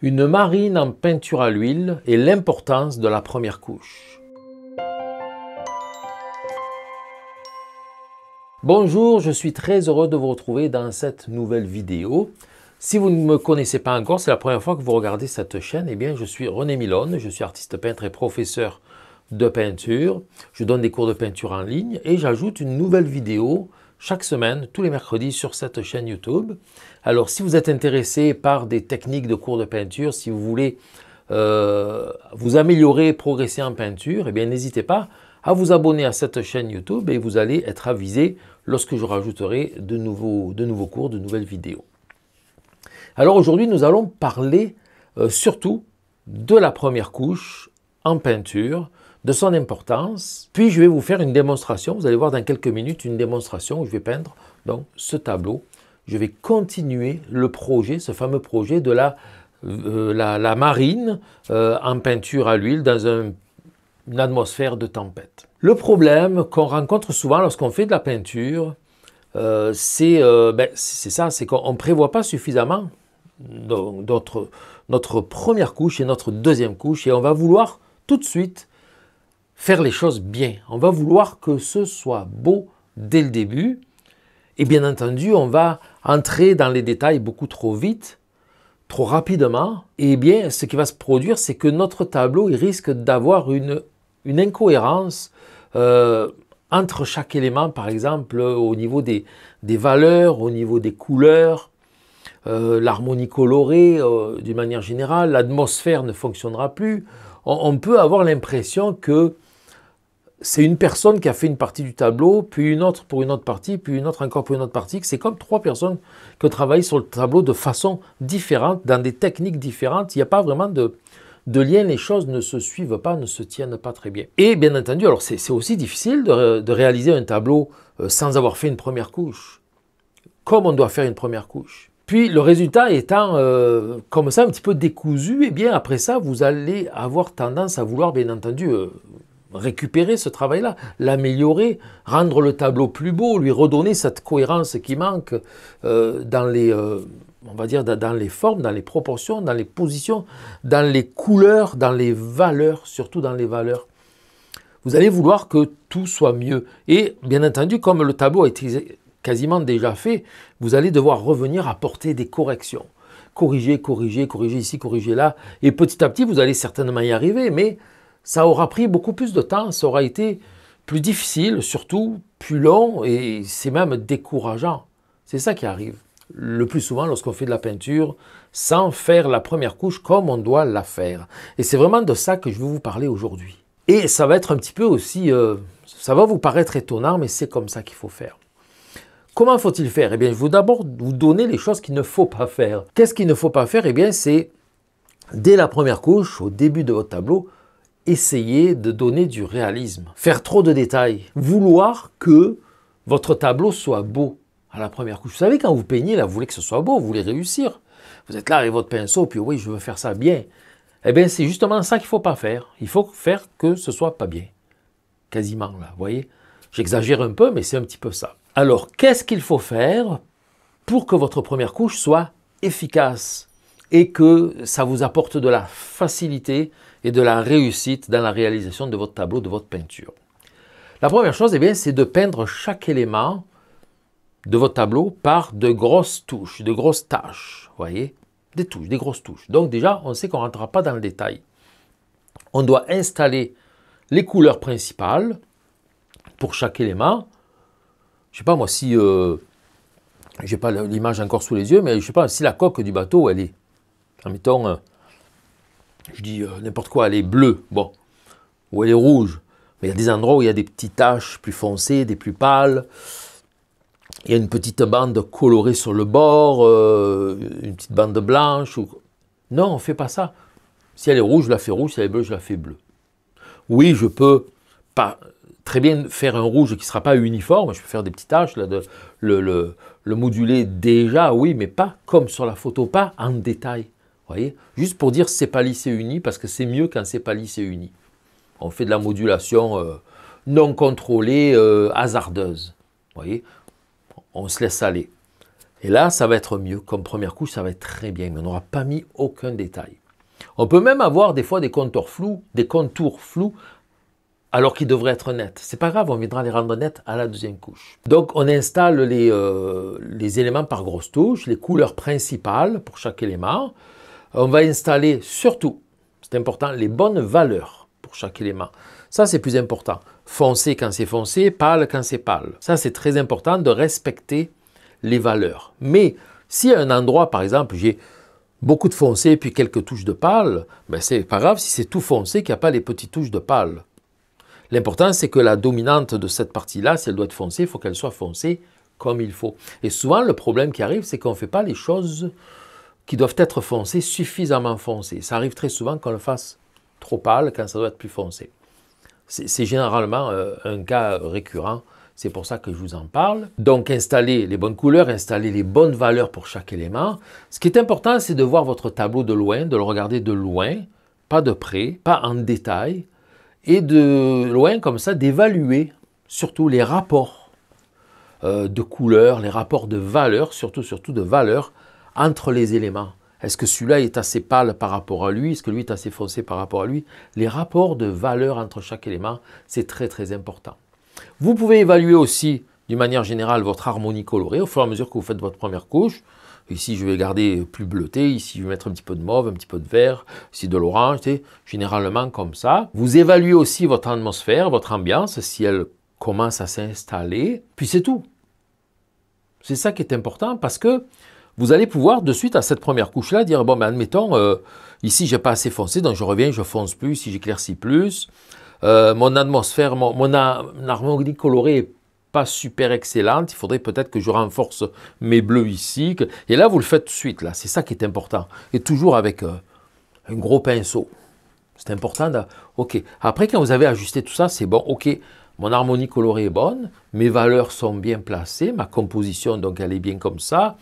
une marine en peinture à l'huile et l'importance de la première couche. Bonjour, je suis très heureux de vous retrouver dans cette nouvelle vidéo. Si vous ne me connaissez pas encore, c'est la première fois que vous regardez cette chaîne, eh bien je suis René Milone, je suis artiste peintre et professeur de peinture. Je donne des cours de peinture en ligne et j'ajoute une nouvelle vidéo chaque semaine, tous les mercredis sur cette chaîne YouTube. Alors si vous êtes intéressé par des techniques de cours de peinture, si vous voulez euh, vous améliorer, progresser en peinture, eh bien n'hésitez pas à vous abonner à cette chaîne YouTube et vous allez être avisé lorsque je rajouterai de nouveaux, cours, de nouvelles vidéos. Alors aujourd'hui, nous allons parler euh, surtout de la première couche en peinture, de son importance. Puis je vais vous faire une démonstration. Vous allez voir dans quelques minutes une démonstration où je vais peindre donc, ce tableau. Je vais continuer le projet, ce fameux projet de la, euh, la, marine euh, en peinture à l'huile dans une atmosphère de tempête. Le problème qu'on rencontre souvent lorsqu'on fait de la peinture, euh, ben, c'est ça, c'est qu'on ne prévoit pas suffisamment notre première couche et notre deuxième couche et on va vouloir tout de suite faire les choses bien. On va vouloir que ce soit beau dès le début. Et bien entendu, on va entrer dans les détails beaucoup trop vite, trop rapidement. Et bien, ce qui va se produire, c'est que notre tableau il risque d'avoir une, une, incohérence euh, entre chaque élément, par exemple, au niveau des, des valeurs, au niveau des couleurs. Euh, l'harmonie colorée euh, d'une manière générale, l'atmosphère ne fonctionnera plus. on peut avoir l'impression que c'est une personne qui a fait une partie du tableau, puis une autre pour une autre partie, puis une autre encore pour une autre partie. C'est comme trois personnes qui travaillent sur le tableau de façon différente, dans des techniques différentes. Il n'y a pas vraiment de, lien. Les choses ne se suivent pas, ne se tiennent pas très bien. Et bien entendu, alors c'est aussi difficile de, réaliser un tableau euh, sans avoir fait une première couche, comme on doit faire une première couche. Puis le résultat étant euh, comme ça un petit peu décousu, et eh bien après ça, vous allez avoir tendance à vouloir, bien entendu, euh, récupérer ce travail-là, l'améliorer, rendre le tableau plus beau, lui redonner cette cohérence qui manque euh, dans les, euh, on va dire, dans les formes, dans les proportions, dans les positions, dans les couleurs, dans les valeurs, surtout dans les valeurs. Vous allez vouloir que tout soit mieux. Et bien entendu, comme le tableau a été quasiment déjà fait, vous allez devoir revenir apporter des corrections. Corriger, corriger, corriger ici, corriger là. Et petit à petit, vous allez certainement y arriver, mais ça aura pris beaucoup plus de temps, ça aura été plus difficile, surtout plus long et c'est même décourageant. C'est ça qui arrive le plus souvent lorsqu'on fait de la peinture sans faire la première couche comme on doit la faire. Et c'est vraiment de ça que je veux vous parler aujourd'hui. Et ça va être un petit peu aussi, euh, ça va vous paraître étonnant, mais c'est comme ça qu'il faut faire. Comment faut-il faire Eh bien, je vais d'abord vous donner les choses qu'il ne faut pas faire. Qu'est-ce qu'il ne faut pas faire Eh bien, c'est dès la première couche, au début de votre tableau, essayer de donner du réalisme, faire trop de détails, vouloir que votre tableau soit beau à la première couche. Vous savez, quand vous peignez, là, vous voulez que ce soit beau, vous voulez réussir. Vous êtes là avec votre pinceau, puis oui, je veux faire ça bien. Eh bien, c'est justement ça qu'il ne faut pas faire. Il faut faire que ce soit pas bien. Quasiment, là, vous voyez J'exagère un peu, mais c'est un petit peu ça. Alors, qu'est-ce qu'il faut faire pour que votre première couche soit efficace et que ça vous apporte de la facilité et de la réussite dans la réalisation de votre tableau, de votre peinture. La première chose, eh c'est de peindre chaque élément de votre tableau par de grosses touches, de grosses tâches, voyez Des touches, des grosses touches. Donc déjà, on sait qu'on ne rentrera pas dans le détail. On doit installer les couleurs principales pour chaque élément. Je ne sais pas moi si... Euh, je n'ai pas l'image encore sous les yeux, mais je ne sais pas si la coque du bateau, elle est... Admettons, euh, je dis euh, n'importe quoi, elle est bleue, bon, ou elle est rouge. Mais il y a des endroits où il y a des petites taches plus foncées, des plus pâles. Il y a une petite bande colorée sur le bord, euh, une petite bande blanche. Ou... Non, on ne fait pas ça. Si elle est rouge, je la fais rouge. Si elle est bleue, je la fais bleue. Oui, je peux pas très bien faire un rouge qui ne sera pas uniforme. Je peux faire des petites taches, là, le, le moduler déjà, oui, mais pas comme sur la photo, pas en détail voyez Juste pour dire c'est pas lycée uni, parce que c'est mieux quand c'est pas lycée uni. On fait de la modulation euh, non contrôlée, euh, hasardeuse. voyez On se laisse aller. Et là, ça va être mieux. Comme première couche, ça va être très bien, mais on n'aura pas mis aucun détail. On peut même avoir des fois des contours flous, des contours flous, alors qu'ils devraient être nets. C'est pas grave, on viendra les rendre nets à la deuxième couche. Donc on installe les, euh, les éléments par grosse touche, les couleurs principales pour chaque élément. Euh, on va installer surtout, c'est important, les bonnes valeurs pour chaque élément. Ça, c'est plus important. Foncé quand c'est foncé, pâle quand c'est pâle. Ça, c'est très important de respecter les valeurs. Mais si à un endroit, par exemple, j'ai beaucoup de foncé et puis quelques touches de pâle, ben c'est pas grave si c'est tout foncé qu'il n'y a pas les petites touches de pâle. L'important, c'est que la dominante de cette partie-là, si elle doit être foncée, il faut qu'elle soit foncée comme il faut. Et souvent, le problème qui arrive, c'est qu'on ne fait pas les choses qui doivent être foncés, suffisamment foncés. Ça arrive très souvent qu'on le fasse trop pâle quand ça doit être plus foncé. C'est généralement euh, un cas récurrent, c'est pour ça que je vous en parle. Donc installer les bonnes couleurs, installer les bonnes valeurs pour chaque élément. Ce qui est important, c'est de voir votre tableau de loin, de le regarder de loin, pas de près, pas en détail, et de loin comme ça d'évaluer surtout les rapports euh, de couleurs, les rapports de valeurs, surtout surtout de valeurs entre les éléments. Est-ce que celui-là est assez pâle par rapport à lui Est-ce que lui est assez foncé par rapport à lui Les rapports de valeur entre chaque élément, c'est très très important. Vous pouvez évaluer aussi, d'une manière générale, votre harmonie colorée au fur et à mesure que vous faites votre première couche. Ici, je vais garder plus bleuté. Ici, je vais mettre un petit peu de mauve, un petit peu de vert. Ici, de l'orange. Généralement, comme ça. Vous évaluez aussi votre atmosphère, votre ambiance, si elle commence à s'installer. Puis c'est tout. C'est ça qui est important parce que vous allez pouvoir de suite à cette première couche-là dire, bon, mais ben, admettons, euh, ici, j'ai pas assez foncé, donc je reviens, je fonce plus, si j'éclaircis plus. Euh, mon atmosphère, mon, harmonie colorée n'est pas super excellente, il faudrait peut-être que je renforce mes bleus ici. Et là, vous le faites de suite, là. C'est ça qui est important. Et toujours avec euh, un gros pinceau. C'est important. De... OK. Après, quand vous avez ajusté tout ça, c'est bon. OK, mon harmonie colorée est bonne, mes valeurs sont bien placées, ma composition, donc, elle est bien comme ça.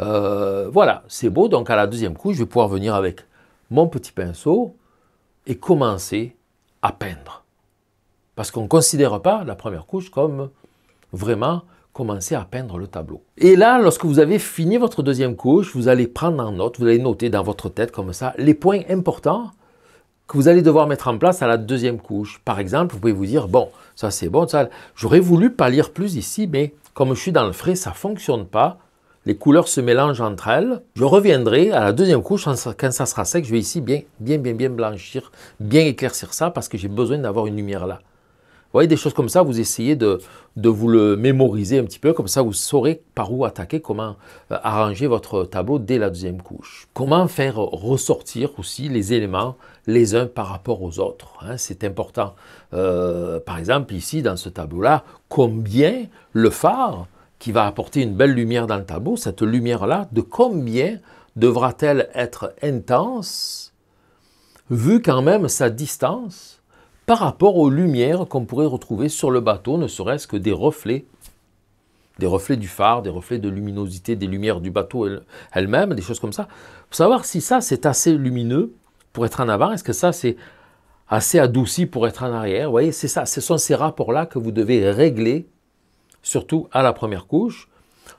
Euh, voilà, c'est beau. Donc à la deuxième couche, je vais pouvoir venir avec mon petit pinceau et commencer à peindre. Parce qu'on ne considère pas la première couche comme vraiment commencer à peindre le tableau. Et là, lorsque vous avez fini votre deuxième couche, vous allez prendre en note, vous allez noter dans votre tête comme ça les points importants que vous allez devoir mettre en place à la deuxième couche. Par exemple, vous pouvez vous dire, bon, ça c'est bon, ça j'aurais voulu pas lire plus ici, mais comme je suis dans le frais, ça ne fonctionne pas les couleurs se mélangent entre elles. Je reviendrai à la deuxième couche quand ça sera sec. Je vais ici bien, bien, bien, bien blanchir, bien éclaircir ça parce que j'ai besoin d'avoir une lumière là. Vous voyez, des choses comme ça, vous essayez de, vous le mémoriser un petit peu, comme ça vous saurez par où attaquer, comment euh, arranger votre tableau dès la deuxième couche. Comment faire ressortir aussi les éléments les uns par rapport aux autres. Hein? C'est important. Euh, par exemple, ici, dans ce tableau-là, combien le phare qui va apporter une belle lumière dans le tableau, cette lumière-là, de combien devra-t-elle être intense, vu quand même sa distance, par rapport aux lumières qu'on pourrait retrouver sur le bateau, ne serait-ce que des reflets, des reflets du phare, des reflets de luminosité, des lumières du bateau elle-même, des choses comme ça, pour savoir si ça c'est assez lumineux pour être en avant, est-ce que ça c'est assez adouci pour être en arrière, vous voyez, c'est ça, ce sont ces rapports-là que vous devez régler surtout à la première couche,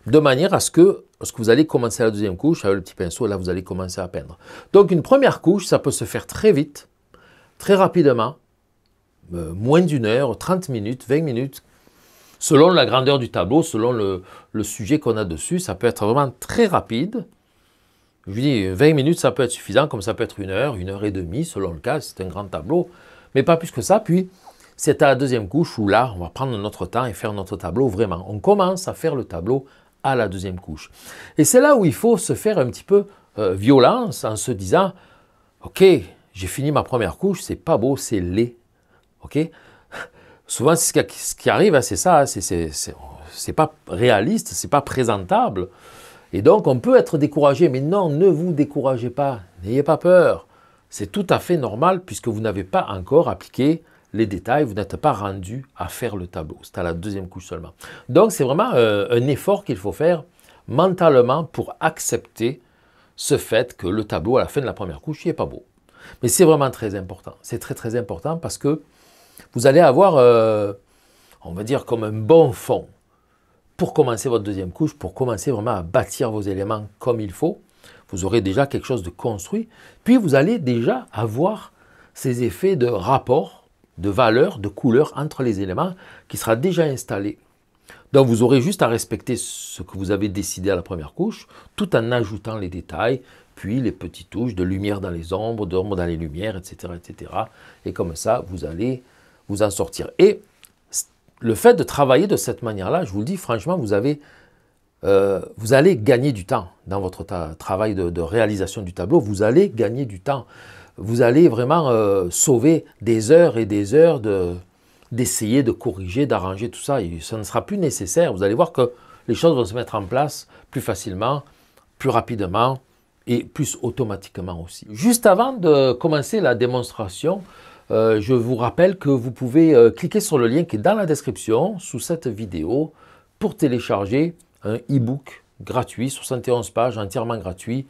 de manière à ce que, lorsque vous allez commencer la deuxième couche, avec le petit pinceau, là, vous allez commencer à peindre. Donc, une première couche, ça peut se faire très vite, très rapidement, euh, moins d'une heure, 30 minutes, 20 minutes, selon la grandeur du tableau, selon le, sujet qu'on a dessus. Ça peut être vraiment très rapide. Je vous dis, 20 minutes, ça peut être suffisant, comme ça peut être une heure, une heure et demie, selon le cas, c'est un grand tableau, mais pas plus que ça. Puis, c'est à la deuxième couche où là, on va prendre notre temps et faire notre tableau vraiment. On commence à faire le tableau à la deuxième couche. Et c'est là où il faut se faire un petit peu euh, violence en se disant, ok, j'ai fini ma première couche, c'est pas beau, c'est laid. Ok Souvent, ce qui, ce qui arrive, hein, c'est ça, hein, c'est pas réaliste, c'est pas présentable. Et donc, on peut être découragé, mais non, ne vous découragez pas, n'ayez pas peur. C'est tout à fait normal puisque vous n'avez pas encore appliqué les détails, vous n'êtes pas rendu à faire le tableau. C'est à la deuxième couche seulement. Donc, c'est vraiment euh, un effort qu'il faut faire mentalement pour accepter ce fait que le tableau, à la fin de la première couche, il n'est pas beau. Mais c'est vraiment très important. C'est très, très important parce que vous allez avoir, euh, on va dire, comme un bon fond pour commencer votre deuxième couche, pour commencer vraiment à bâtir vos éléments comme il faut. Vous aurez déjà quelque chose de construit. Puis, vous allez déjà avoir ces effets de rapport de valeur, de couleur entre les éléments qui sera déjà installé. Donc vous aurez juste à respecter ce que vous avez décidé à la première couche, tout en ajoutant les détails, puis les petites touches de lumière dans les ombres, d'ombre dans les lumières, etc., etc. Et comme ça, vous allez vous en sortir. Et le fait de travailler de cette manière-là, je vous le dis franchement, vous, avez, euh, vous allez gagner du temps dans votre travail de réalisation du tableau. Vous allez gagner du temps vous allez vraiment euh, sauver des heures et des heures d'essayer de corriger, d'arranger tout ça. Et ça ne sera plus nécessaire. Vous allez voir que les choses vont se mettre en place plus facilement, plus rapidement et plus automatiquement aussi. Juste avant de commencer la démonstration, euh, je vous rappelle que vous pouvez euh, cliquer sur le lien qui est dans la description sous cette vidéo pour télécharger un e-book gratuit, 71 pages entièrement gratuit,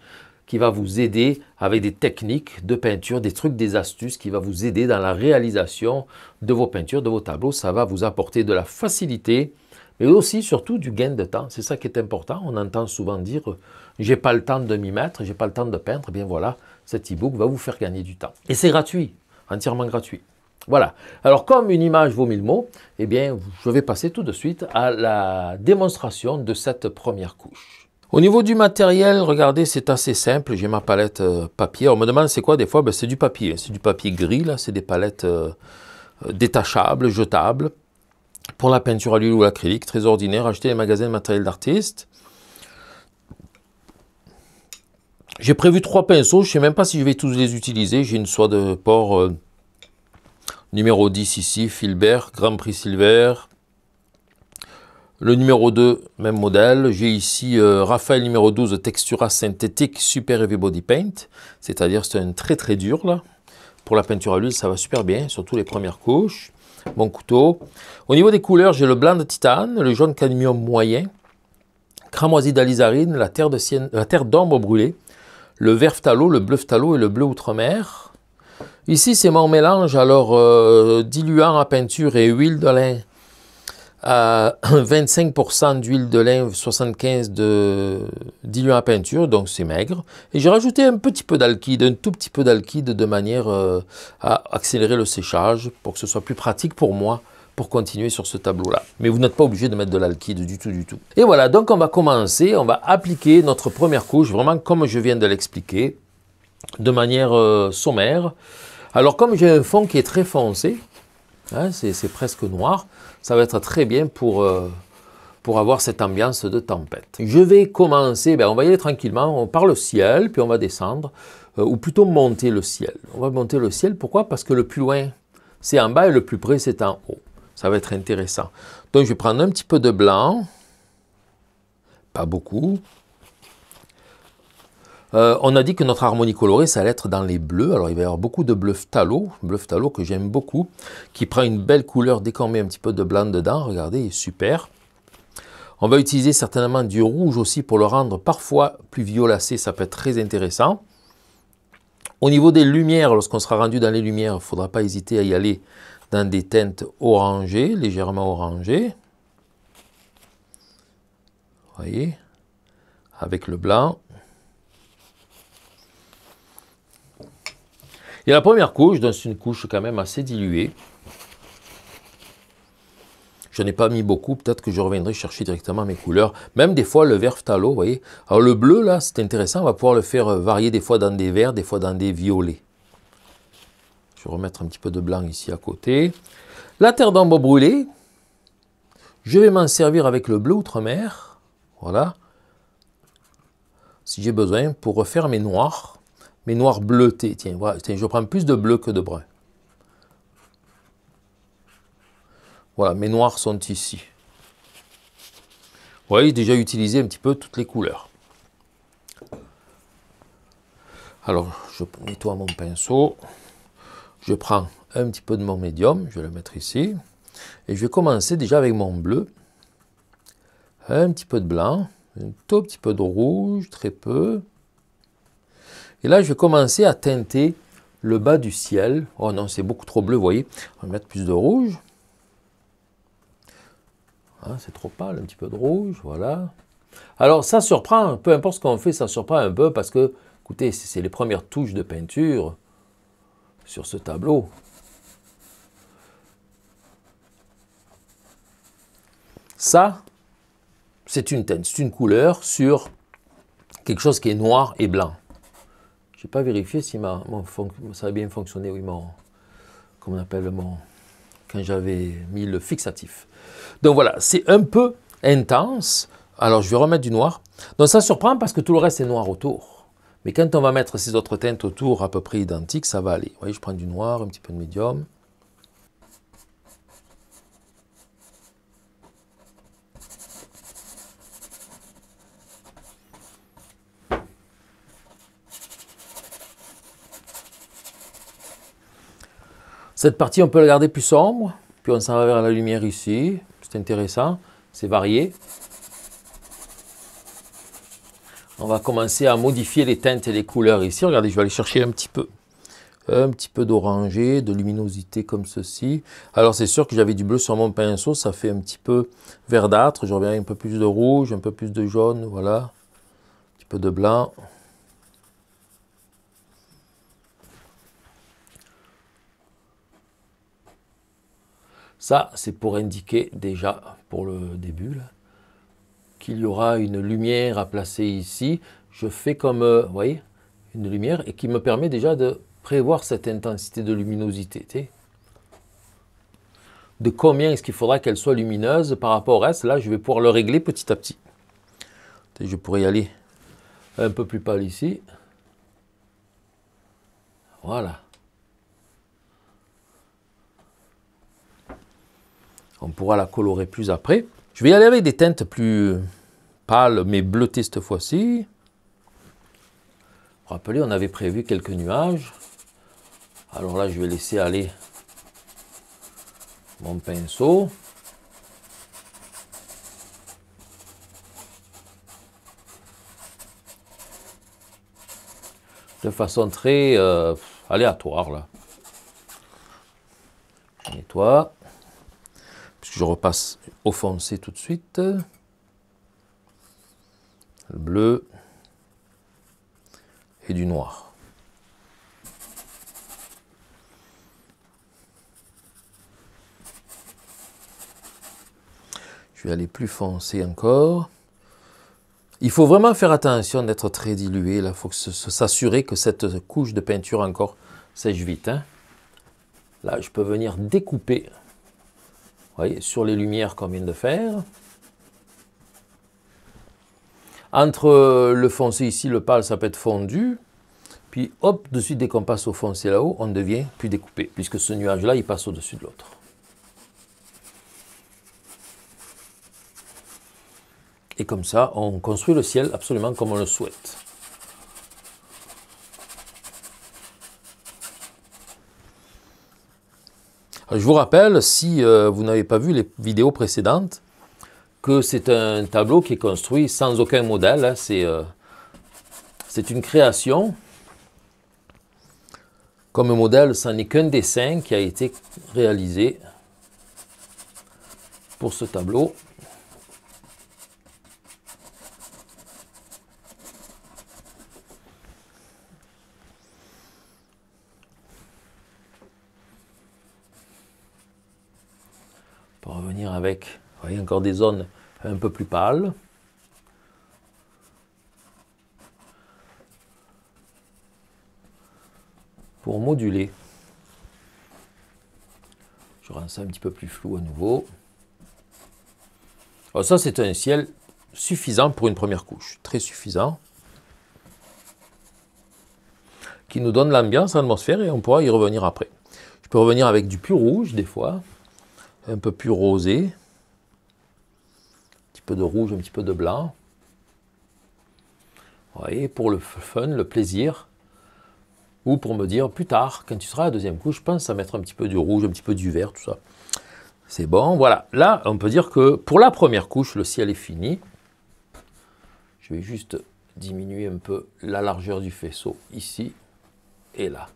qui va vous aider avec des techniques de peinture, des trucs, des astuces qui va vous aider dans la réalisation de vos peintures, de vos tableaux. Ça va vous apporter de la facilité, mais aussi surtout du gain de temps. C'est ça qui est important. On entend souvent dire j'ai pas le temps de m'y mettre, j'ai pas le temps de peindre. Eh bien voilà, cet e-book va vous faire gagner du temps. Et c'est gratuit, entièrement gratuit. Voilà. Alors comme une image vaut mille mots, eh bien je vais passer tout de suite à la démonstration de cette première couche. Au niveau du matériel, regardez, c'est assez simple. J'ai ma palette euh, papier. On me demande c'est quoi des fois ben, C'est du papier. C'est du papier gris, là. C'est des palettes euh, euh, détachables, jetables. Pour la peinture à l'huile ou l'acrylique, très ordinaire. Acheter les magasins de matériel d'artiste. J'ai prévu trois pinceaux. Je ne sais même pas si je vais tous les utiliser. J'ai une soie de porc numéro 10 ici, Filbert, Grand Prix Silver. Le numéro 2, même modèle. J'ai ici euh, Raphaël numéro 12 Textura synthétique Super Heavy Body Paint. C'est-à-dire c'est un très très dur là. Pour la peinture à l'huile, ça va super bien, surtout les premières couches. Mon couteau. Au niveau des couleurs, j'ai le blanc de titane, le jaune cadmium moyen, cramoisi d'alizarine, la terre d'ombre brûlée, le vert phtalo, le bleu phtalo et le bleu outre-mer. Ici, c'est mon mélange alors euh, diluant à peinture et huile de lin à 25% d'huile de lin, 75% de diluant à peinture, donc c'est maigre. Et j'ai rajouté un petit peu d'alkyde, un tout petit peu d'alkyde de manière euh, à accélérer le séchage pour que ce soit plus pratique pour moi pour continuer sur ce tableau-là. Mais vous n'êtes pas obligé de mettre de l'alkyde du tout, du tout. Et voilà, donc on va commencer, on va appliquer notre première couche, vraiment comme je viens de l'expliquer, de manière euh, sommaire. Alors comme j'ai un fond qui est très foncé, Hein, c'est presque noir. Ça va être très bien pour, euh, avoir cette ambiance de tempête. Je vais commencer, ben, on va y aller tranquillement, on le ciel, puis on va descendre, euh, ou plutôt monter le ciel. On va monter le ciel, pourquoi Parce que le plus loin, c'est en bas, et le plus près, c'est en haut. Ça va être intéressant. Donc je vais prendre un petit peu de blanc, pas beaucoup, euh, on a dit que notre harmonie colorée, ça allait être dans les bleus. Alors, il va y avoir beaucoup de bleu phtalo, bleu phtalo que j'aime beaucoup, qui prend une belle couleur dès qu'on met un petit peu de blanc dedans. Regardez, super. On va utiliser certainement du rouge aussi pour le rendre parfois plus violacé. Ça peut être très intéressant. Au niveau des lumières, lorsqu'on sera rendu dans les lumières, il ne faudra pas hésiter à y aller dans des teintes orangées, légèrement orangées. Vous voyez Avec le blanc. Et la première couche, c'est une couche quand même assez diluée. Je n'ai pas mis beaucoup, peut-être que je reviendrai chercher directement mes couleurs. Même des fois, le vert phtalo, vous voyez. Alors le bleu, là, c'est intéressant, on va pouvoir le faire euh, varier des fois dans des verts, des fois dans des violets. Je vais remettre un petit peu de blanc ici à côté. La terre d'ombre brûlée, je vais m'en servir avec le bleu outre-mer, voilà, si j'ai besoin, pour refaire mes noirs. Mes noirs bleutés, Tiens, voilà, je prends plus de bleu que de brun. Voilà, mes noirs sont ici. Vous voyez, déjà utilisé un petit peu toutes les couleurs. Alors, je nettoie mon pinceau. Je prends un petit peu de mon médium, je vais le mettre ici. Et je vais commencer déjà avec mon bleu. Un petit peu de blanc, un tout petit peu de rouge, très peu. Et là, je vais commencer à teinter le bas du ciel. Oh non, c'est beaucoup trop bleu, vous voyez. On va mettre plus de rouge. Ah, c'est trop pâle, un petit peu de rouge, voilà. Alors ça surprend, peu importe ce qu'on fait, ça surprend un peu parce que, écoutez, c'est les premières touches de peinture sur ce tableau. Ça, c'est une teinte, c'est une couleur sur quelque chose qui est noir et blanc. Je n'ai pas vérifié si ma, ça a bien fonctionné, oui, mon, comme on appelle mon, quand j'avais mis le fixatif. Donc voilà, c'est un peu intense. Alors je vais remettre du noir. Donc ça surprend parce que tout le reste est noir autour. Mais quand on va mettre ces autres teintes autour à peu près identiques, ça va aller. Vous voyez, je prends du noir, un petit peu de médium. Cette partie, on peut la garder plus sombre, puis on s'en va vers la lumière ici. C'est intéressant, c'est varié. On va commencer à modifier les teintes et les couleurs ici. Regardez, je vais aller chercher un petit peu un petit peu d'oranger, de luminosité comme ceci. Alors c'est sûr que j'avais du bleu sur mon pinceau, ça fait un petit peu verdâtre. Je reviens un peu plus de rouge, un peu plus de jaune, voilà. Un petit peu de blanc. Ça, c'est pour indiquer déjà, pour le début, qu'il y aura une lumière à placer ici. Je fais comme, euh, vous voyez, une lumière et qui me permet déjà de prévoir cette intensité de luminosité. De combien est-ce qu'il faudra qu'elle soit lumineuse par rapport à là, je vais pouvoir le régler petit à petit. Je pourrais y aller un peu plus pâle ici. Voilà. On pourra la colorer plus après. Je vais y aller avec des teintes plus pâles, mais bleutées cette fois-ci. Rappelez, on avait prévu quelques nuages. Alors là, je vais laisser aller mon pinceau. de façon très euh, aléatoire là. Nettoie je repasse au foncé tout de suite. Le bleu et du noir. Je vais aller plus foncé encore. Il faut vraiment faire attention d'être très dilué. Il faut s'assurer que cette couche de peinture encore sèche vite. Hein. Là, je peux venir découper voyez, sur les lumières qu'on vient de faire. Entre le foncé ici, le pâle, ça peut être fondu. Puis hop, de suite, dès qu'on passe au foncé là-haut, on devient plus découpé, puisque ce nuage-là, il passe au-dessus de l'autre. Et comme ça, on construit le ciel absolument comme on le souhaite. Je vous rappelle, si euh, vous n'avez pas vu les vidéos précédentes, que c'est un tableau qui est construit sans aucun modèle. Hein. Euh, c'est une création. Comme modèle, ce n'est qu'un dessin qui a été réalisé pour ce tableau. vous voyez, encore des zones un peu plus pâles. Pour moduler, je rends ça un petit peu plus flou à nouveau. Alors oh, ça, c'est un ciel suffisant pour une première couche, très suffisant, qui nous donne l'ambiance, l'atmosphère, et on pourra y revenir après. Je peux revenir avec du plus rouge, des fois, un peu plus rosé, petit peu de rouge, un petit peu de blanc. Vous voyez, pour le fun, le plaisir, ou pour me dire plus tard, quand tu seras à la deuxième couche, je pense à mettre un petit peu du rouge, un petit peu du vert, tout ça. C'est bon, voilà. Là, on peut dire que pour la première couche, le ciel est fini. Je vais juste diminuer un peu la largeur du faisceau ici et là.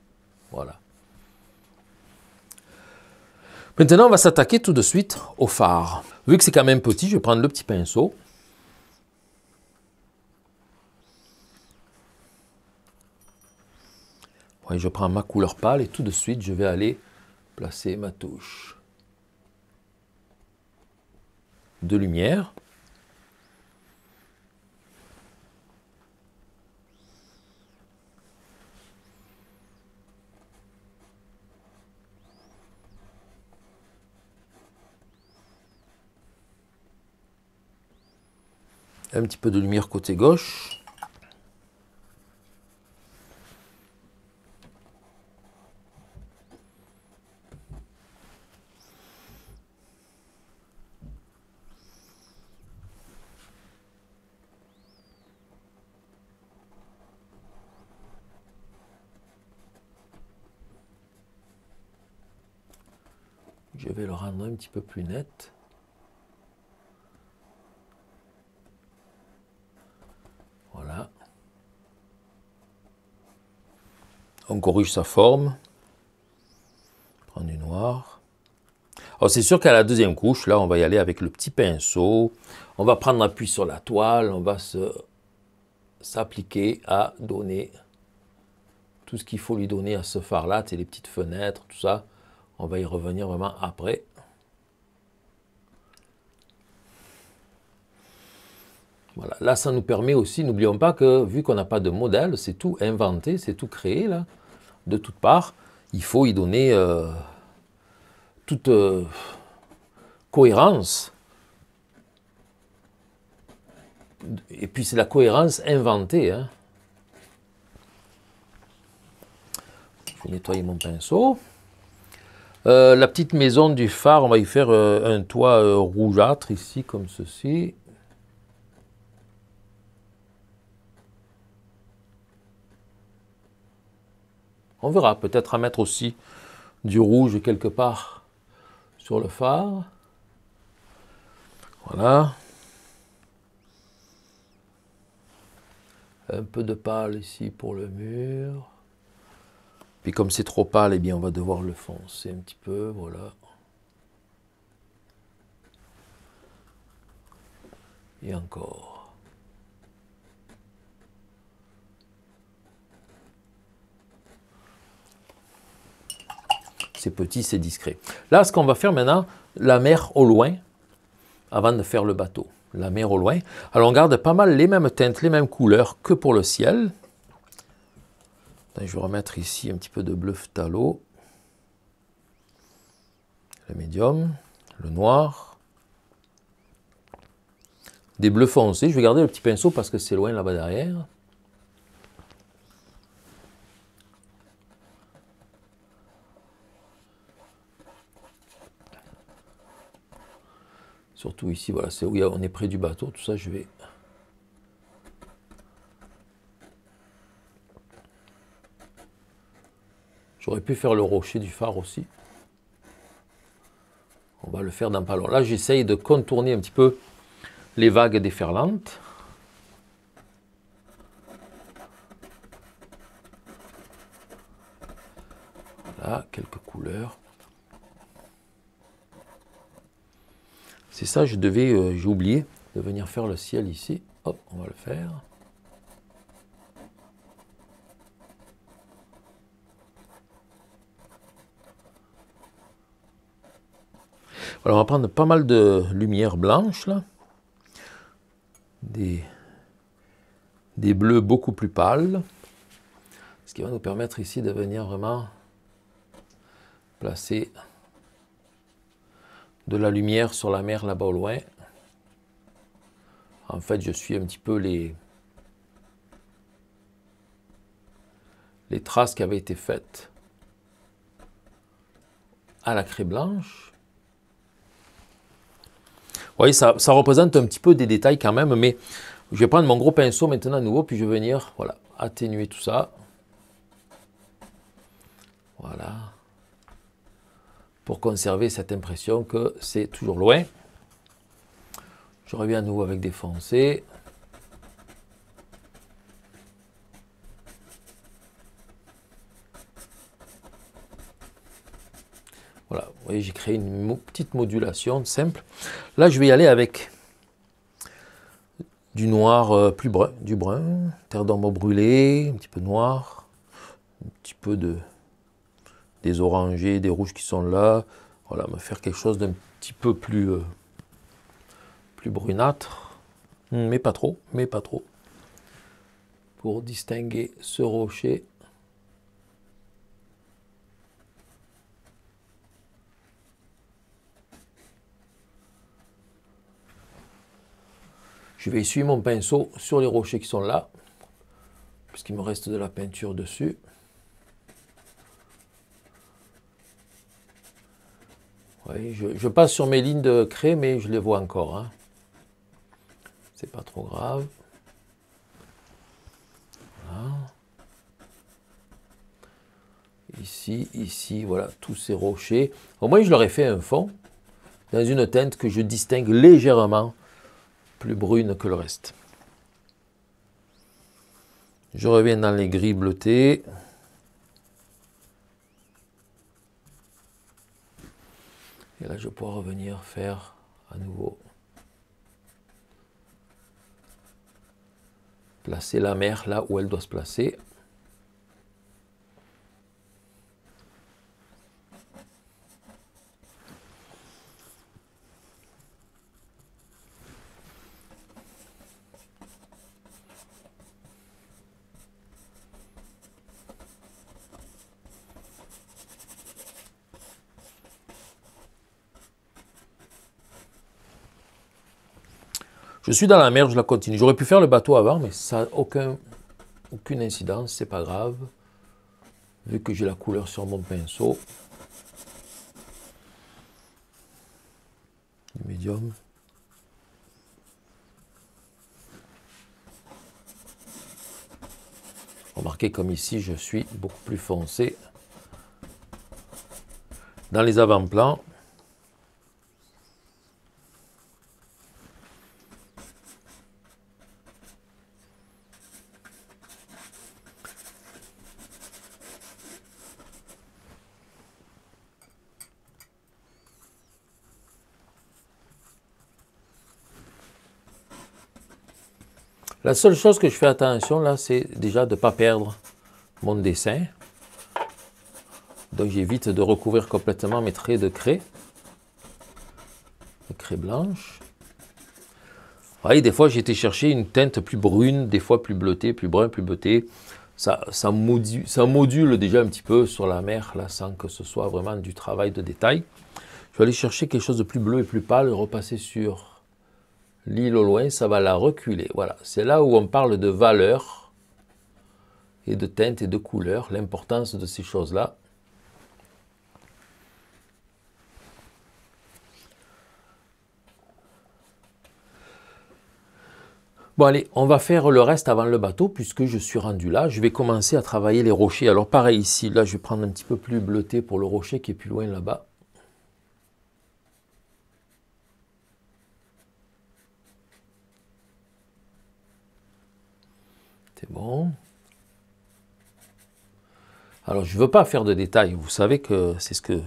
Voilà. Maintenant, on va s'attaquer tout de suite au phare. Vu que c'est quand même petit, je vais prendre le petit pinceau. je prends ma couleur pâle et tout de suite, je vais aller placer ma touche de lumière. petit peu de lumière côté gauche. Je vais le rendre un petit peu plus net. on corrige sa forme. Prendre du noir. Alors c'est sûr qu'à la deuxième couche, là on va y aller avec le petit pinceau. On va prendre appui sur la toile, on va s'appliquer à donner tout ce qu'il faut lui donner à ce phare-là, c'est les petites fenêtres, tout ça. On va y revenir vraiment après. Voilà, là ça nous permet aussi, n'oublions pas que vu qu'on n'a pas de modèle, c'est tout inventé, c'est tout créé là de toutes parts, il faut y donner euh, toute euh, cohérence. Et puis c'est la cohérence inventée. Je hein. vais nettoyer mon pinceau. Euh, la petite maison du phare, on va y faire un toit rougeâtre ici, comme ceci. On verra, peut-être à mettre aussi du rouge quelque part sur le phare. Voilà. Un peu de pâle ici pour le mur. Puis comme c'est trop pâle, eh bien on va devoir le foncer un petit peu, voilà. Et encore. c'est petit, c'est discret. Là, ce qu'on va faire maintenant, la mer au loin, avant de faire le bateau. La mer au loin. Alors, on garde pas mal les mêmes teintes, les mêmes couleurs que pour le ciel. Je vais remettre ici un petit peu de bleu phtalo. Le médium, le noir. Des bleus foncés. Je vais garder le petit pinceau parce que c'est loin là-bas derrière. Surtout ici, voilà, c'est où on est près du bateau, tout ça, je vais... J'aurais pu faire le rocher du phare aussi. On va le faire d'un pas Là, j'essaye de contourner un petit peu les vagues déferlantes. Voilà, quelques couleurs. C'est ça, je devais, euh, j'ai oublié de venir faire le ciel ici. Hop, on va le faire. Alors on va prendre pas mal de lumière blanche là. Des, des bleus beaucoup plus pâles. Ce qui va nous permettre ici de venir vraiment placer de la lumière sur la mer là-bas au loin. En fait, je suis un petit peu les, les traces qui avaient été faites à la craie blanche. Vous voyez, ça, ça, représente un petit peu des détails quand même, mais je vais prendre mon gros pinceau maintenant à nouveau, puis je vais venir voilà, atténuer tout ça. Voilà pour conserver cette impression que c'est toujours loin. Je reviens à nouveau avec des foncés. Voilà, vous voyez, j'ai créé une petite modulation simple. Là, je vais y aller avec du noir euh, plus brun, du brun, terre d'ombre brûlée, un petit peu noir, un petit peu de des orangés, des rouges qui sont là. Voilà, me faire quelque chose d'un petit peu plus, euh, plus brunâtre, hmm, mais pas trop, mais pas trop. Pour distinguer ce rocher. Je vais essuyer mon pinceau sur les rochers qui sont là, puisqu'il me reste de la peinture dessus. je, passe sur mes lignes de craie, mais je les vois encore. Hein. C'est pas trop grave. Ici, ici, voilà, tous ces rochers. Au moins, je leur ai fait un fond dans une teinte que je distingue légèrement plus brune que le reste. Je reviens dans les gris bleutés. Et là, je vais revenir faire à nouveau. Placer la mer là où elle doit se placer. Je suis dans la mer, je la continue. J'aurais pu faire le bateau avant, mais ça n'a aucun, aucune incidence, c'est pas grave. Vu que j'ai la couleur sur mon pinceau. Du médium. Remarquez comme ici, je suis beaucoup plus foncé dans les avant-plans. La seule chose que je fais attention là, c'est déjà de ne pas perdre mon dessin. Donc j'évite de recouvrir complètement mes traits de craie. De craie blanche. Vous voyez, des fois été chercher une teinte plus brune, des fois plus bleutée, plus brun, plus bleutée. Ça, module, ça module déjà un petit peu sur la mer, là, sans que ce soit vraiment du travail de détail. Je vais aller chercher quelque chose de plus bleu et plus pâle, repasser sur l'île au loin, ça va la reculer. Voilà, c'est là où on parle de valeur et de teinte et de couleur, l'importance de ces choses-là. Bon allez, on va faire le reste avant le bateau puisque je suis rendu là. Je vais commencer à travailler les rochers. Alors pareil ici, là je vais prendre un petit peu plus bleuté pour le rocher qui est plus loin là-bas. C'est bon. Alors, je ne veux pas faire de détails. Vous savez que c'est ce que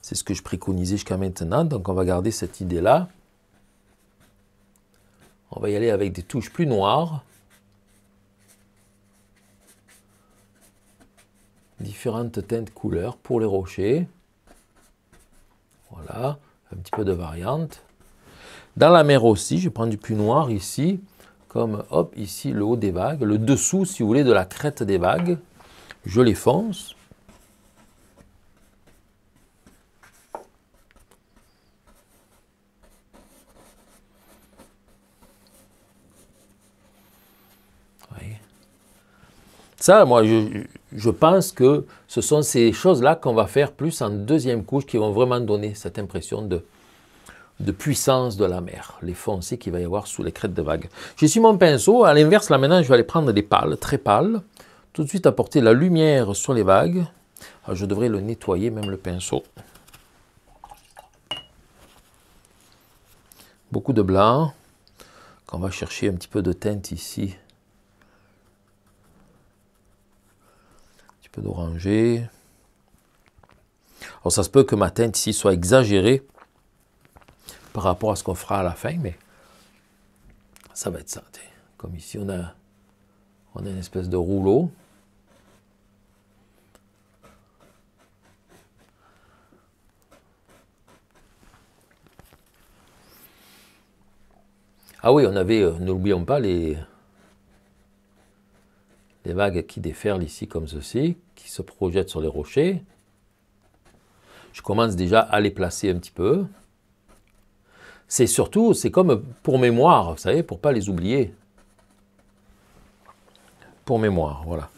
c'est ce que je préconisais jusqu'à maintenant. Donc, on va garder cette idée-là. On va y aller avec des touches plus noires. Différentes teintes couleurs pour les rochers. Voilà, un petit peu de variante. Dans la mer aussi, je prends du plus noir ici comme hop, ici le haut des vagues, le dessous, si vous voulez, de la crête des vagues. Je les fonce. Ça, moi, je pense que ce sont ces choses-là qu'on va faire plus en deuxième couche qui vont vraiment donner cette impression de, de puissance de la mer, les foncés qu'il va y avoir sous les crêtes de vagues. J'ai suis mon pinceau, à l'inverse, là maintenant, je vais aller prendre des pales, très pâles, tout de suite apporter la lumière sur les vagues. Ah, je devrais le nettoyer, même le pinceau. Beaucoup de blanc. qu'on va chercher un petit peu de teinte ici. Un petit peu d'oranger. Alors, ça se peut que ma teinte ici soit exagérée par rapport à ce qu'on fera à la fin, mais ça va être ça. Comme ici, on a, on a une espèce de rouleau. Ah oui, on avait, euh, n'oublions pas les, les vagues qui déferlent ici comme ceci, qui se projettent sur les rochers. Je commence déjà à les placer un petit peu. C'est surtout, c'est comme pour mémoire, vous savez, pour pas les oublier. Pour mémoire, voilà.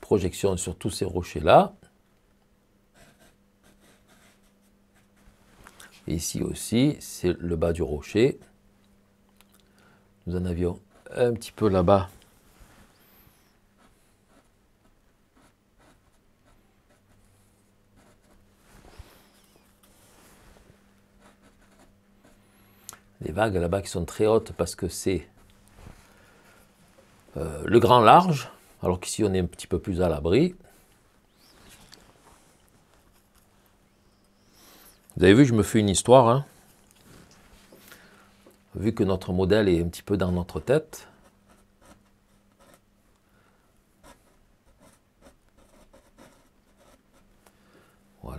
Projection sur tous ces rochers-là. Ici aussi, c'est le bas du rocher. Nous en avions un petit peu là-bas. des vagues là-bas qui sont très hautes parce que c'est euh, le grand large, alors qu'ici on est un petit peu plus à l'abri. Vous avez vu, je me fais une histoire. Hein. Vu que notre modèle est un petit peu dans notre tête,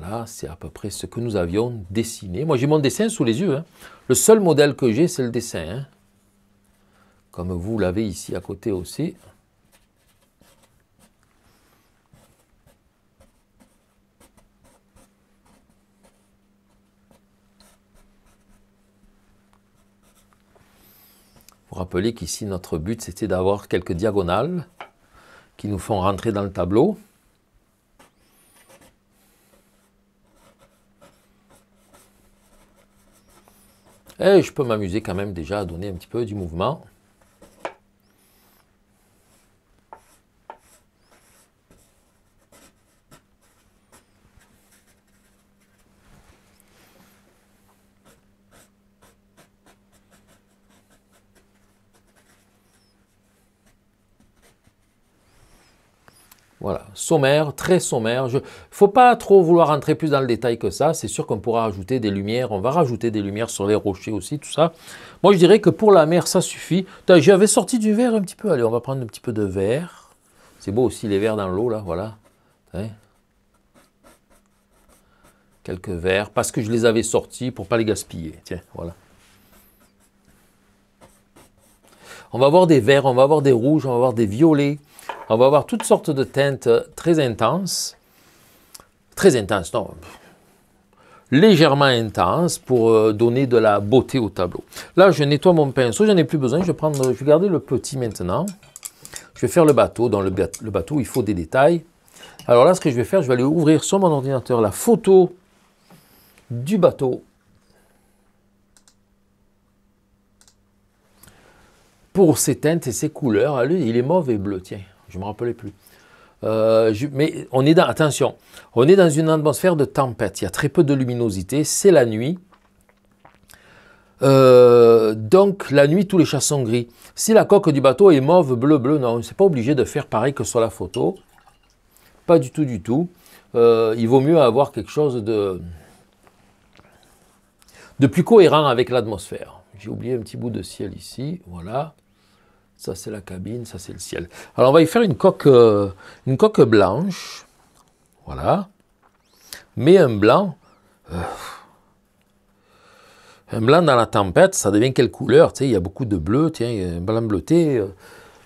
Voilà, c'est à peu près ce que nous avions dessiné. Moi, j'ai mon dessin sous les yeux. Hein. Le seul modèle que j'ai, c'est le dessin. Hein. Comme vous l'avez ici à côté aussi. Vous rappelez qu'ici, notre but, c'était d'avoir quelques diagonales qui nous font rentrer dans le tableau. Et eh, je peux m'amuser quand même déjà à donner un petit peu du mouvement. sommaire, très sommaire. Il ne faut pas trop vouloir entrer plus dans le détail que ça. C'est sûr qu'on pourra ajouter des lumières. On va rajouter des lumières sur les rochers aussi, tout ça. Moi, je dirais que pour la mer, ça suffit. J'avais sorti du verre un petit peu. Allez, on va prendre un petit peu de verre. C'est beau aussi, les verts dans l'eau, là, voilà. Hein? Quelques verres, parce que je les avais sortis pour ne pas les gaspiller. Tiens, voilà. On va avoir des verts, on va avoir des rouges, on va avoir des violets. On va avoir toutes sortes de teintes très intenses, très intenses, non, légèrement intenses pour euh, donner de la beauté au tableau. Là, je nettoie mon pinceau, n'en ai plus besoin, je vais, prendre, je vais garder le petit maintenant. Je vais faire le bateau, dans le bateau, il faut des détails. Alors là, ce que je vais faire, je vais aller ouvrir sur mon ordinateur la photo du bateau pour ses teintes et ses couleurs. Ah, il est mauvais bleu, tiens. Je ne me rappelais plus. Euh, mais on est dans, attention, on est dans une atmosphère de tempête. Il y a très peu de luminosité. C'est la nuit. Euh, donc la nuit, tous les chats sont gris. Si la coque du bateau est mauve, bleu, bleu, non, on c'est pas obligé de faire pareil que sur la photo. Pas du tout, du tout. Euh, il vaut mieux avoir quelque chose de, de plus cohérent avec l'atmosphère. J'ai oublié un petit bout de ciel ici, voilà. Ça, c'est la cabine, ça, c'est le ciel. Alors, on va y faire une coque, euh, une coque blanche. Voilà. Mais un blanc. Euh, un blanc dans la tempête, ça devient quelle couleur il y a beaucoup de bleu, tiens, un blanc bleuté.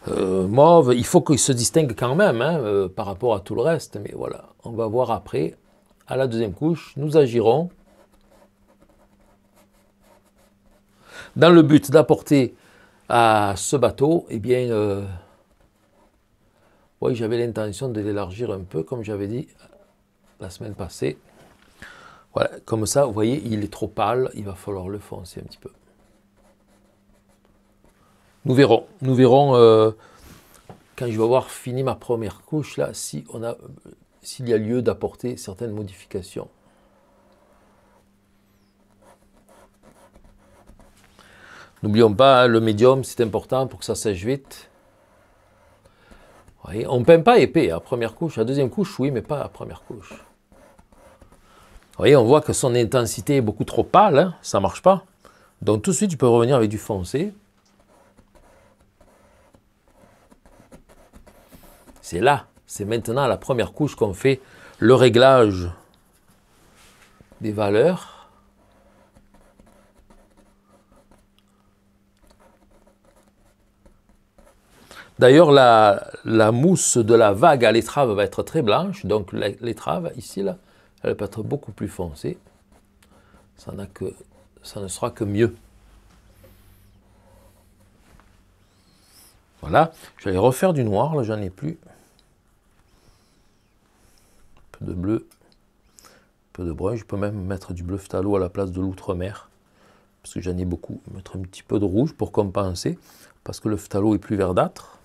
Euh, mauve, il faut qu'il se distingue quand même hein, par rapport à tout le reste. Mais voilà, on va voir après. À la deuxième couche, nous agirons dans le but d'apporter à ce bateau, et eh bien, euh, oui, j'avais l'intention de l'élargir un peu, comme j'avais dit la semaine passée. Voilà, comme ça, vous voyez, il est trop pâle, il va falloir le foncer un petit peu. Nous verrons, nous verrons euh, quand je vais avoir fini ma première couche, là, si on a, s'il y a lieu d'apporter certaines modifications. N'oublions pas, hein, le médium, c'est important pour que ça sèche vite. on ne peint pas épais à première couche. À deuxième couche, oui, mais pas à première couche. Vous voyez, on voit que son intensité est beaucoup trop pâle, hein, ça ne marche pas. Donc tout de suite, je peux revenir avec du foncé. C'est là, c'est maintenant à la première couche qu'on fait le réglage des valeurs. D'ailleurs, la, mousse de la vague à l'étrave va être très blanche, donc l'étrave, ici, là, elle peut être beaucoup plus foncée. Ça, que, ça ne sera que mieux. Voilà, je vais refaire du noir, là, j'en ai plus. Un peu de bleu, un peu de brun. Je peux même mettre du bleu phtalo à la place de l'outre-mer, parce que j'en ai beaucoup. Mettre un petit peu de rouge pour compenser, parce que le phtalo est plus verdâtre.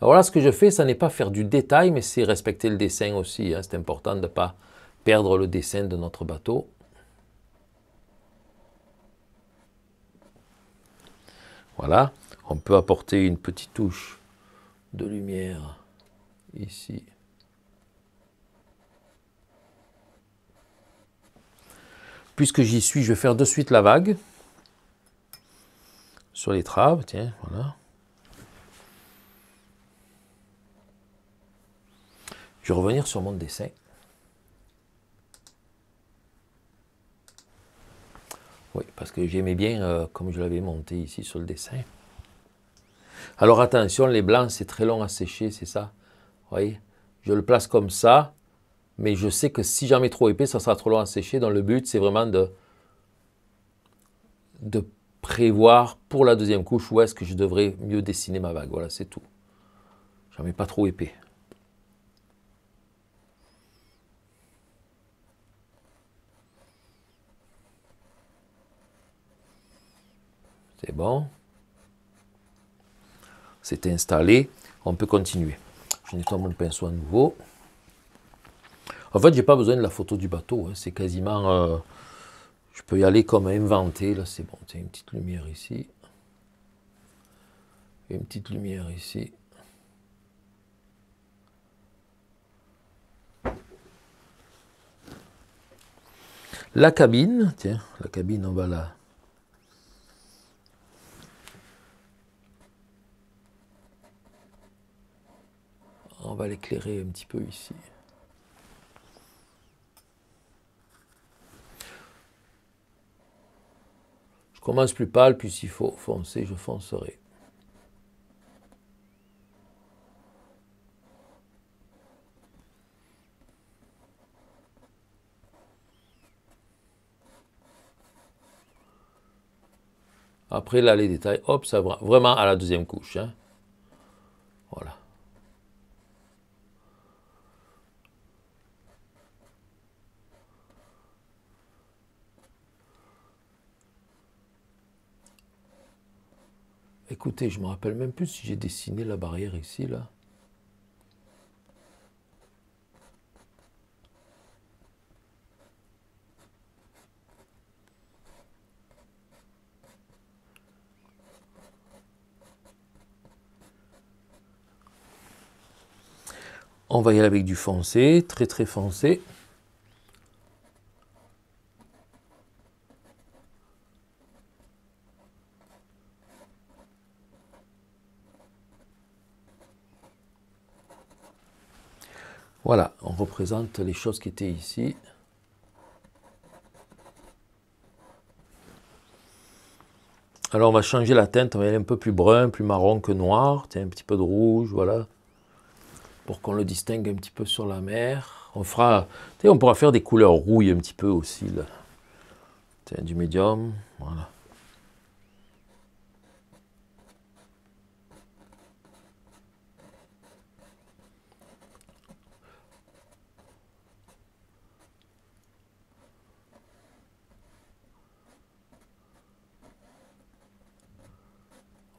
Alors là, ce que je fais, ce n'est pas faire du détail, mais c'est respecter le dessin aussi. Hein. C'est important de ne pas perdre le dessin de notre bateau. Voilà, on peut apporter une petite touche de lumière ici. Puisque j'y suis, je vais faire de suite la vague sur les traves, tiens, voilà. Je vais revenir sur mon dessin. Oui, parce que j'aimais bien euh, comme je l'avais monté ici sur le dessin. Alors attention, les blancs, c'est très long à sécher, c'est ça Vous voyez Je le place comme ça, mais je sais que si j'en mets trop épais, ça sera trop long à sécher. Donc le but, c'est vraiment de, de prévoir pour la deuxième couche où est-ce que je devrais mieux dessiner ma vague. Voilà, c'est tout. J'en mets pas trop épais. C'est bon. C'est installé. On peut continuer. Je nettoie mon pinceau à nouveau. En fait, je n'ai pas besoin de la photo du bateau. Hein. C'est quasiment... Euh, je peux y aller comme inventé. Là, c'est bon. Tiens, une petite lumière ici. une petite lumière ici. La cabine, tiens, la cabine, on va la, l'éclairer un petit peu ici. Je commence plus pâle, puis s'il faut foncer, je foncerai. Après, là, les détails, hop, ça va vraiment à la deuxième couche. Hein. Voilà. Écoutez, je ne me rappelle même plus si j'ai dessiné la barrière ici, là. On va y aller avec du foncé, très très foncé. Voilà, on représente les choses qui étaient ici. Alors on va changer la teinte, on va aller un peu plus brun, plus marron que noir, un petit peu de rouge, voilà, pour qu'on le distingue un petit peu sur la mer. On fera, on pourra faire des couleurs rouilles un petit peu aussi, là. du médium, voilà.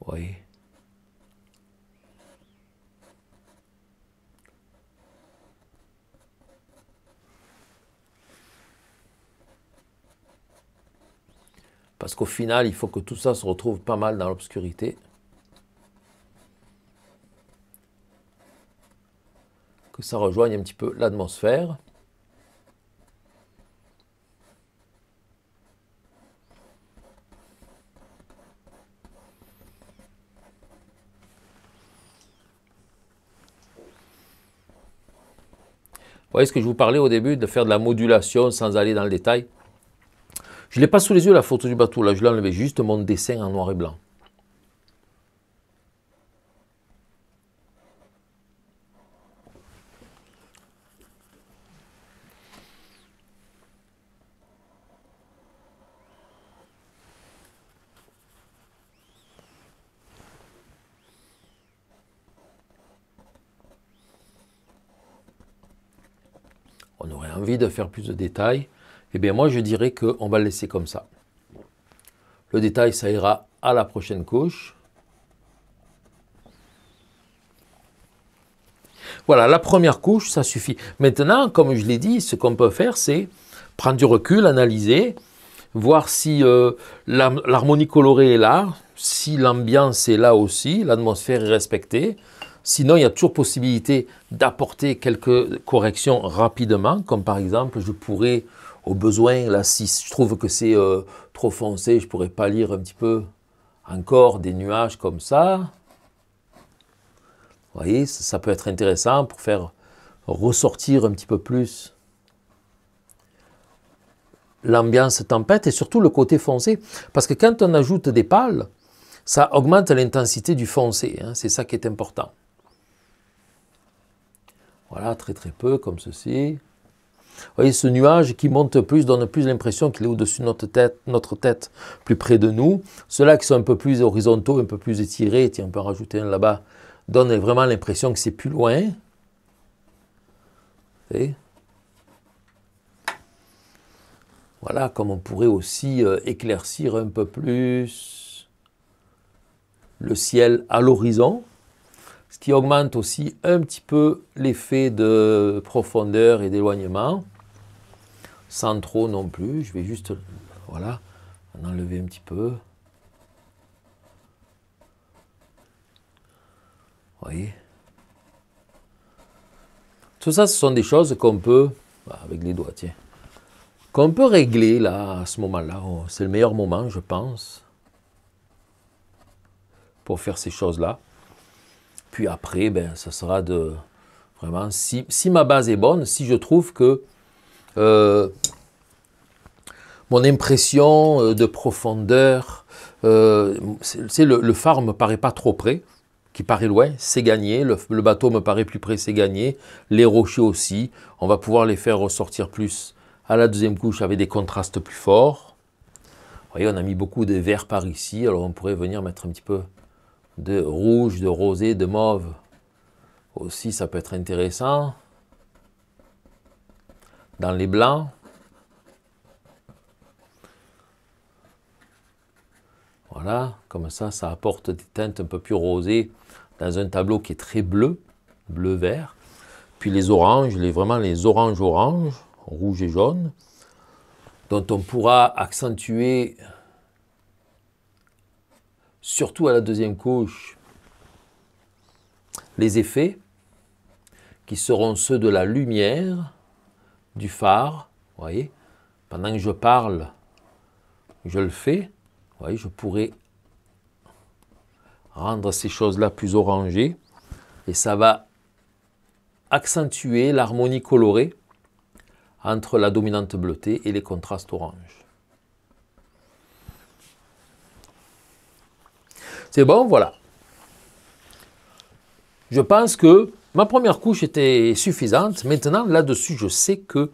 Oui. Parce qu'au final, il faut que tout ça se retrouve pas mal dans l'obscurité. Que ça rejoigne un petit peu l'atmosphère. voyez ce que je vous parlais au début, de faire de la modulation sans aller dans le détail. Je ne l'ai pas sous les yeux la photo du bateau, là je l'ai enlevé, juste mon dessin en noir et blanc. de faire plus de détails, eh bien moi je dirais qu'on va le laisser comme ça. Le détail, ça ira à la prochaine couche. Voilà, la première couche, ça suffit. Maintenant, comme je l'ai dit, ce qu'on peut faire, c'est prendre du recul, analyser, voir si euh, l'harmonie colorée est là, si l'ambiance est là aussi, l'atmosphère est respectée. Sinon, il y a toujours possibilité d'apporter quelques corrections rapidement, comme par exemple, je pourrais, au besoin, là, si je trouve que c'est euh, trop foncé, je pourrais pas un petit peu encore des nuages comme ça. Vous voyez, ça, peut être intéressant pour faire ressortir un petit peu plus l'ambiance tempête et surtout le côté foncé. Parce que quand on ajoute des pâles, ça augmente l'intensité du foncé. Hein. c'est ça qui est important. Voilà, très très peu, comme ceci. Vous voyez, ce nuage qui monte plus donne plus l'impression qu'il est au-dessus de notre tête, notre tête, plus près de nous. Ceux-là qui sont un peu plus horizontaux, un peu plus étirés, tiens, on peut en rajouter un là-bas, donne vraiment l'impression que c'est plus loin. Et voilà, comme on pourrait aussi euh, éclaircir un peu plus le ciel à l'horizon qui augmente aussi un petit peu l'effet de profondeur et d'éloignement, sans trop non plus. Je vais juste, voilà, en enlever un petit peu. Vous voyez Tout ça, ce sont des choses qu'on peut, bah, avec les doigts, tiens, qu'on peut régler là, à ce moment-là. Oh, c'est le meilleur moment, je pense, pour faire ces choses-là. Puis après, ben, ce sera de... Vraiment, si, ma base est bonne, si je trouve que euh, mon impression euh, de profondeur, euh, c'est le, phare ne me paraît pas trop près, qui paraît loin, c'est gagné. Le, bateau me paraît plus près, c'est gagné. Les rochers aussi, on va pouvoir les faire ressortir plus à la deuxième couche avec des contrastes plus forts. Vous voyez, on a mis beaucoup de verre par ici, alors on pourrait venir mettre un petit peu de rouge, de rosé, de mauve. Aussi, ça peut être intéressant. Dans les blancs. Voilà, comme ça, ça apporte des teintes un peu plus rosées dans un tableau qui est très bleu, bleu-vert. Puis les oranges, les, vraiment les oranges-oranges, rouge et jaune, dont on pourra accentuer surtout à la deuxième couche, les effets qui seront ceux de la lumière du phare. voyez, pendant que je parle, je le fais. Vous voyez, je pourrais rendre ces choses-là plus orangées et ça va accentuer l'harmonie colorée entre la dominante bleutée et les contrastes orange. C'est bon, voilà. Je pense que ma première couche était suffisante. Maintenant, là-dessus, je sais que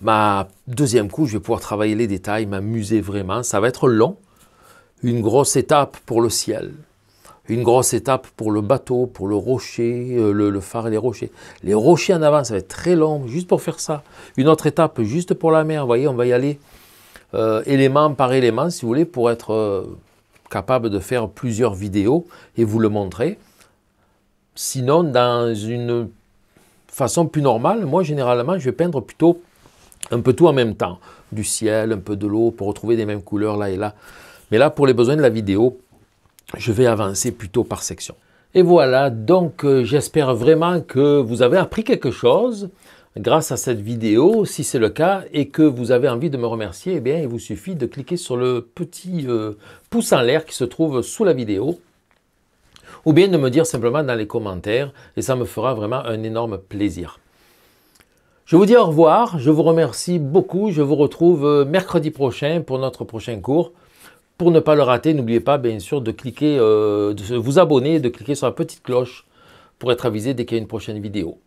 ma deuxième couche, je vais pouvoir travailler les détails, m'amuser vraiment. Ça va être long. Une grosse étape pour le ciel. Une grosse étape pour le bateau, pour le rocher, euh, le, phare et les rochers. Les rochers en avant, ça va être très long, juste pour faire ça. Une autre étape, juste pour la mer. Vous voyez, on va y aller euh, élément par élément, si vous voulez, pour être euh, capable de faire plusieurs vidéos et vous le montrer. Sinon, dans une façon plus normale, moi généralement, je vais peindre plutôt un peu tout en même temps. Du ciel, un peu de l'eau, pour retrouver des mêmes couleurs là et là. Mais là, pour les besoins de la vidéo, je vais avancer plutôt par section. Et voilà, donc euh, j'espère vraiment que vous avez appris quelque chose grâce à cette vidéo, si c'est le cas, et que vous avez envie de me remercier, eh bien, il vous suffit de cliquer sur le petit euh, pouce en l'air qui se trouve sous la vidéo, ou bien de me dire simplement dans les commentaires, et ça me fera vraiment un énorme plaisir. Je vous dis au revoir, je vous remercie beaucoup, je vous retrouve euh, mercredi prochain pour notre prochain cours. Pour ne pas le rater, n'oubliez pas bien sûr de cliquer, euh, de vous abonner et de cliquer sur la petite cloche pour être avisé dès qu'il y a une prochaine vidéo.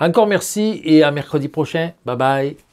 Encore merci et à mercredi prochain. Bye bye.